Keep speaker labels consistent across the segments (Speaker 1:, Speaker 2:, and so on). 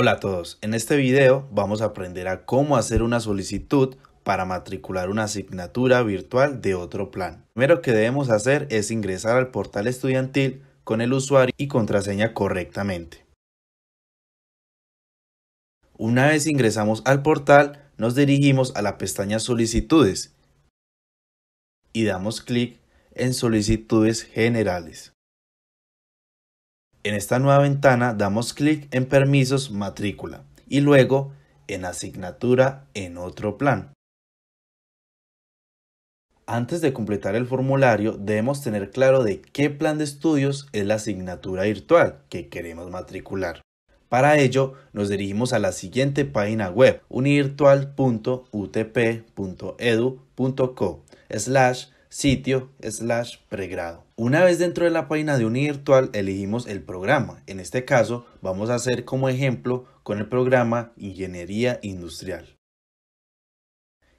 Speaker 1: Hola a todos, en este video vamos a aprender a cómo hacer una solicitud para matricular una asignatura virtual de otro plan. primero que debemos hacer es ingresar al portal estudiantil con el usuario y contraseña correctamente. Una vez ingresamos al portal, nos dirigimos a la pestaña Solicitudes y damos clic en Solicitudes Generales. En esta nueva ventana damos clic en Permisos Matrícula y luego en Asignatura en otro plan. Antes de completar el formulario debemos tener claro de qué plan de estudios es la asignatura virtual que queremos matricular. Para ello, nos dirigimos a la siguiente página web, univirtual.utp.edu.co sitio slash pregrado. Una vez dentro de la página de virtual elegimos el programa. En este caso vamos a hacer como ejemplo con el programa Ingeniería Industrial.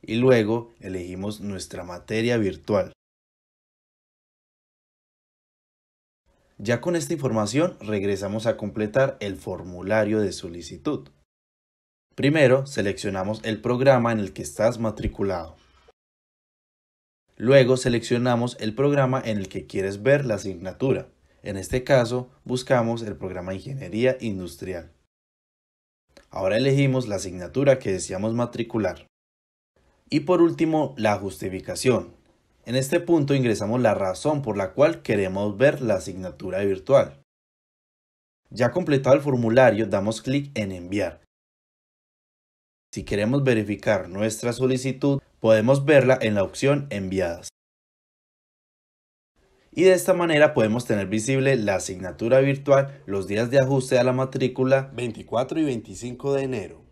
Speaker 1: Y luego elegimos nuestra materia virtual. Ya con esta información regresamos a completar el formulario de solicitud. Primero seleccionamos el programa en el que estás matriculado. Luego seleccionamos el programa en el que quieres ver la asignatura. En este caso, buscamos el programa Ingeniería Industrial. Ahora elegimos la asignatura que deseamos matricular. Y por último, la justificación. En este punto ingresamos la razón por la cual queremos ver la asignatura virtual. Ya completado el formulario, damos clic en Enviar. Si queremos verificar nuestra solicitud, Podemos verla en la opción Enviadas. Y de esta manera podemos tener visible la asignatura virtual los días de ajuste a la matrícula 24 y 25 de enero.